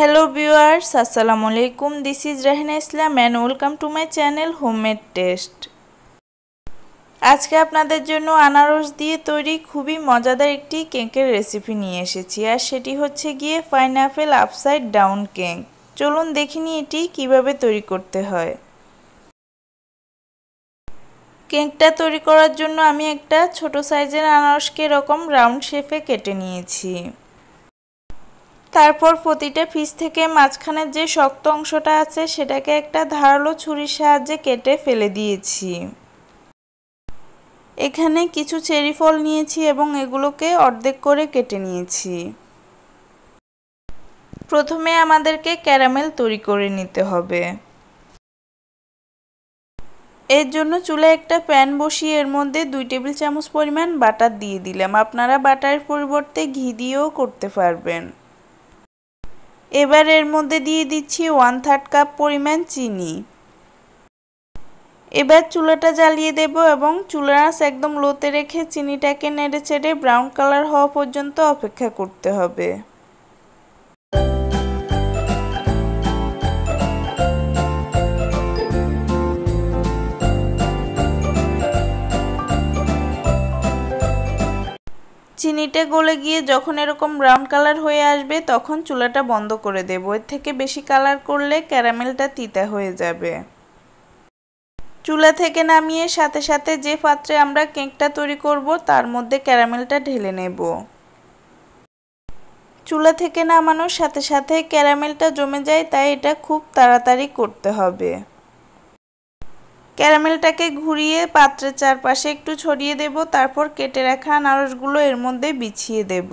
hello viewers আসসালামু আলাইকুম this is Rehana Islam and welcome to my channel homemade taste আজকে আপনাদের জন্য আনারস দিয়ে তৈরি খুবই মজাদার একটি কেকের রেসিপি নিয়ে এসেছি আর সেটি হচ্ছে গিয়ে পাইনঅ্যাপেল আপসাইড ডাউন কেক চলুন দেখিনি এটি কিভাবে তৈরি করতে হয় কেকটা তৈরি করার জন্য আমি একটা ছোট সাইজের আনারসকে এরকম রাউন্ড শেপে কেটে নিয়েছি তারপর প্রতিটা পিস থেকে মাঝখানের যে শক্ত অংশটা আছে সেটাকে একটা ধারালো ছুরির সাহায্যে কেটে ফেলে দিয়েছি এখানে কিছু চেরি ফল নিয়েছি এবং এগুলোকে অর্ধেক করে কেটে নিয়েছি প্রথমে আমাদেরকে ক্যারামেল তৈরি করে নিতে হবে এর জন্য চুলে একটা প্যান বসিয়ে এর মধ্যে দুই টেবিল চামচ পরিমাণ বাটার দিয়ে দিলাম আপনারা বাটারের পরিবর্তে ঘি দিয়েও করতে পারবেন এবার এর মধ্যে দিয়ে দিচ্ছি ওয়ান থার্ড কাপ পরিমাণ চিনি এবার চুলাটা জ্বালিয়ে দেব এবং চুলাস একদম লোতে রেখে চিনিটাকে নেড়ে চেড়ে ব্রাউন কালার হওয়া পর্যন্ত অপেক্ষা করতে হবে মিটে গলে গিয়ে যখন এরকম ব্রাউন কালার হয়ে আসবে তখন চুলাটা বন্ধ করে দেব এর থেকে বেশি কালার করলে ক্যারামেলটা তিতা হয়ে যাবে চুলা থেকে নামিয়ে সাথে সাথে যে পাত্রে আমরা কেকটা তৈরি করব তার মধ্যে ক্যারামেলটা ঢেলে নেব চুলা থেকে নামানোর সাথে সাথে ক্যারামেলটা জমে যায় তাই এটা খুব তাড়াতাড়ি করতে হবে ক্যারামেলটাকে ঘুরিয়ে পাত্রের চারপাশে একটু ছড়িয়ে দেব তারপর কেটে রাখা আনারসগুলো এর মধ্যে বিছিয়ে দেব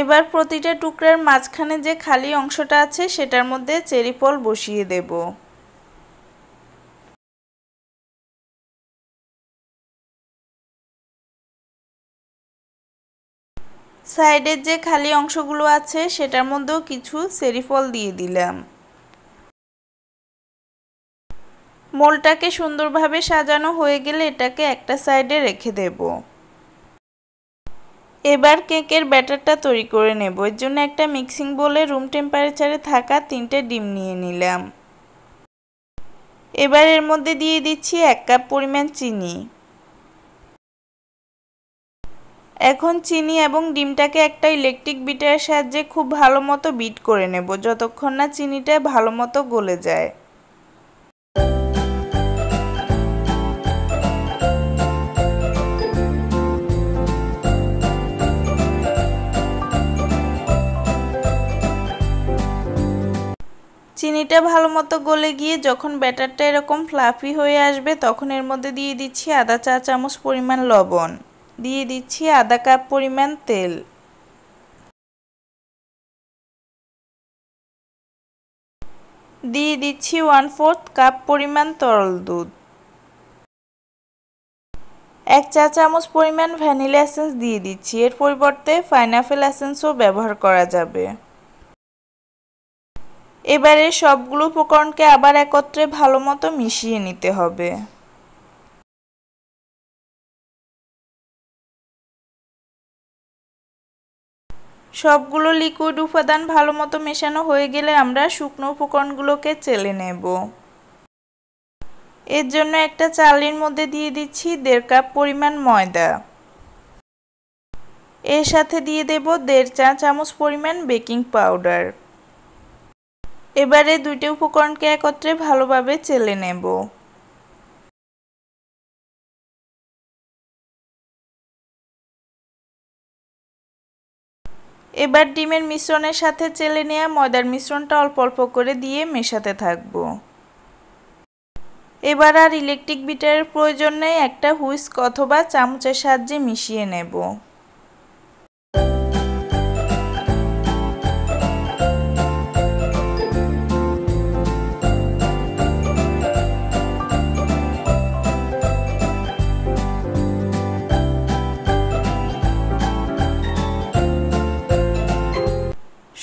এবার প্রতিটা টুকরার মাঝখানে যে খালি অংশটা আছে সেটার মধ্যে চেরি ফল বসিয়ে দেবো সাইডের যে খালি অংশগুলো আছে সেটার মধ্যেও কিছু সেরিফল দিয়ে দিলাম মোলটাকে সুন্দরভাবে সাজানো হয়ে গেলে এটাকে একটা সাইডে রেখে দেব এবার কেকের ব্যাটারটা তৈরি করে নেব এর জন্য একটা মিক্সিং বোলে রুম টেম্পারেচারে থাকা তিনটে ডিম নিয়ে নিলাম এবার এর মধ্যে দিয়ে দিচ্ছি এক কাপ পরিমাণ চিনি এখন চিনি এবং ডিমটাকে একটা ইলেকট্রিক বিটের সাহায্যে খুব ভালো মতো বিট করে নেব যতক্ষণ না চিনিটা ভালো মতো গলে যায় চিনিটা ভালো মতো গলে গিয়ে যখন ব্যাটারটা এরকম ফ্লাফি হয়ে আসবে তখন এর মধ্যে দিয়ে দিচ্ছি আদা চা চামচ পরিমাণ লবণ দিয়ে দিচ্ছি আধা কাপ পরিমাণ তেল দিয়ে দিচ্ছি ওয়ান ফোর্থ কাপ পরিমাণ তরল দুধ এক চা চামচ পরিমাণ ভ্যানিলা এসেন্স দিয়ে দিচ্ছি এর পরিবর্তে পাইনাপেল এসেন্সও ব্যবহার করা যাবে এবারে সবগুলো উপকরণকে আবার একত্রে ভালো মতো মিশিয়ে নিতে হবে সবগুলো লিকুইড উপাদান ভালো মতো মেশানো হয়ে গেলে আমরা শুকনো উপকরণগুলোকে চেলে নেব এর জন্য একটা চালের মধ্যে দিয়ে দিচ্ছি দেড় কাপ পরিমাণ ময়দা এর সাথে দিয়ে দেব দেড় চা চামচ পরিমাণ বেকিং পাউডার এবারে দুইটি উপকরণকে একত্রে ভালোভাবে চেলে নেব এবার ডিমের মিশ্রণের সাথে চেলে নেওয়া ময়দার মিশ্রণটা অল্প অল্প করে দিয়ে মেশাতে থাকব এবার আর ইলেকট্রিক বিটারের প্রয়োজন নেই একটা হুইস্ক অথবা চামচের সাহায্যে মিশিয়ে নেব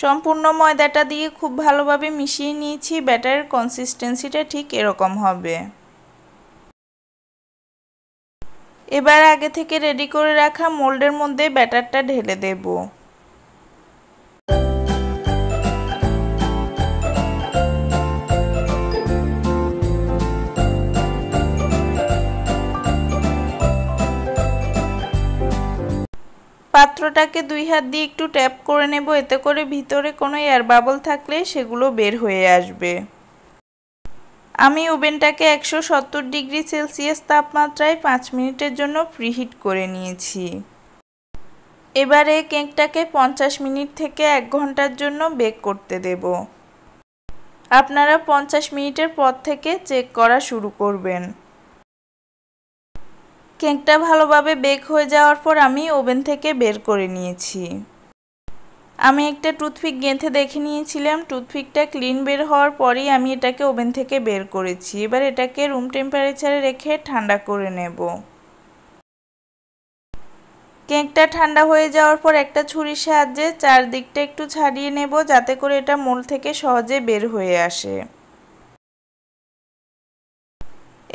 সম্পূর্ণ ময়দাটা দিয়ে খুব ভালোভাবে মিশিয়ে নিয়েছি ব্যাটারের কনসিস্টেন্সিটা ঠিক এরকম হবে এবার আগে থেকে রেডি করে রাখা মোল্ডের মধ্যে ব্যাটারটা ঢেলে দেবো পাত্রটাকে দুই হাত দিয়ে একটু ট্যাপ করে নেব এতে করে ভিতরে কোনো এয়ার বাবল থাকলে সেগুলো বের হয়ে আসবে আমি ওভেনটাকে একশো সত্তর ডিগ্রি সেলসিয়াস তাপমাত্রায় পাঁচ মিনিটের জন্য প্রিহিট করে নিয়েছি এবারে কেকটাকে পঞ্চাশ মিনিট থেকে এক ঘন্টার জন্য বেক করতে দেব আপনারা পঞ্চাশ মিনিটের পর থেকে চেক করা শুরু করবেন কেকটা ভালোভাবে বেক হয়ে যাওয়ার পর আমি ওভেন থেকে বের করে নিয়েছি আমি একটা টুথপিক গেঁথে দেখে নিয়েছিলাম টুথপিকটা ক্লিন বের হওয়ার পরই আমি এটাকে ওভেন থেকে বের করেছি এবার এটাকে রুম টেম্পারেচারে রেখে ঠান্ডা করে নেব কেকটা ঠান্ডা হয়ে যাওয়ার পর একটা ছুরির সাহায্যে চারদিকটা একটু ছাড়িয়ে নেব যাতে করে এটা মোল থেকে সহজে বের হয়ে আসে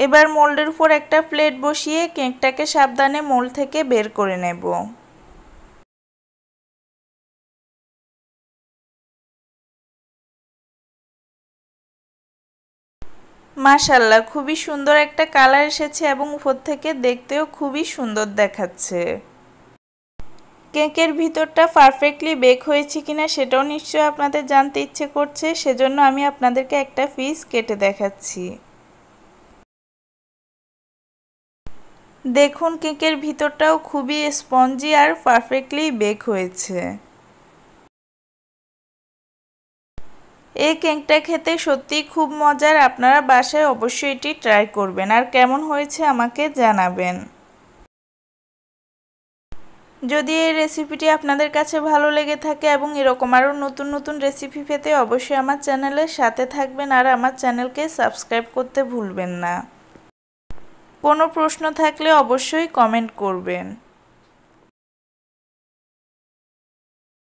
এবার মোল্ডের উপর একটা প্লেট বসিয়ে কেকটাকে সাবধানে মোল্ড থেকে বের করে নেব মাশাল্লাহ খুবই সুন্দর একটা কালার এসেছে এবং উপর থেকে দেখতেও খুবই সুন্দর দেখাচ্ছে কেকের ভিতরটা পারফেক্টলি বেক হয়েছে কিনা সেটাও নিশ্চয়ই আপনাদের জানতে ইচ্ছে করছে সেজন্য আমি আপনাদেরকে একটা পিস কেটে দেখাচ্ছি দেখুন কেকের ভিতরটাও খুবই স্পঞ্জি আর পারফেক্টলি বেক হয়েছে এই কেকটা খেতে সত্যি খুব মজার আপনারা বাসায় অবশ্যই এটি ট্রাই করবেন আর কেমন হয়েছে আমাকে জানাবেন যদি এই রেসিপিটি আপনাদের কাছে ভালো লেগে থাকে এবং এরকম আরও নতুন নতুন রেসিপি পেতে অবশ্যই আমার চ্যানেলের সাথে থাকবেন আর আমার চ্যানেলকে সাবস্ক্রাইব করতে ভুলবেন না কোনো প্রশ্ন থাকলে অবশ্যই কমেন্ট করবেন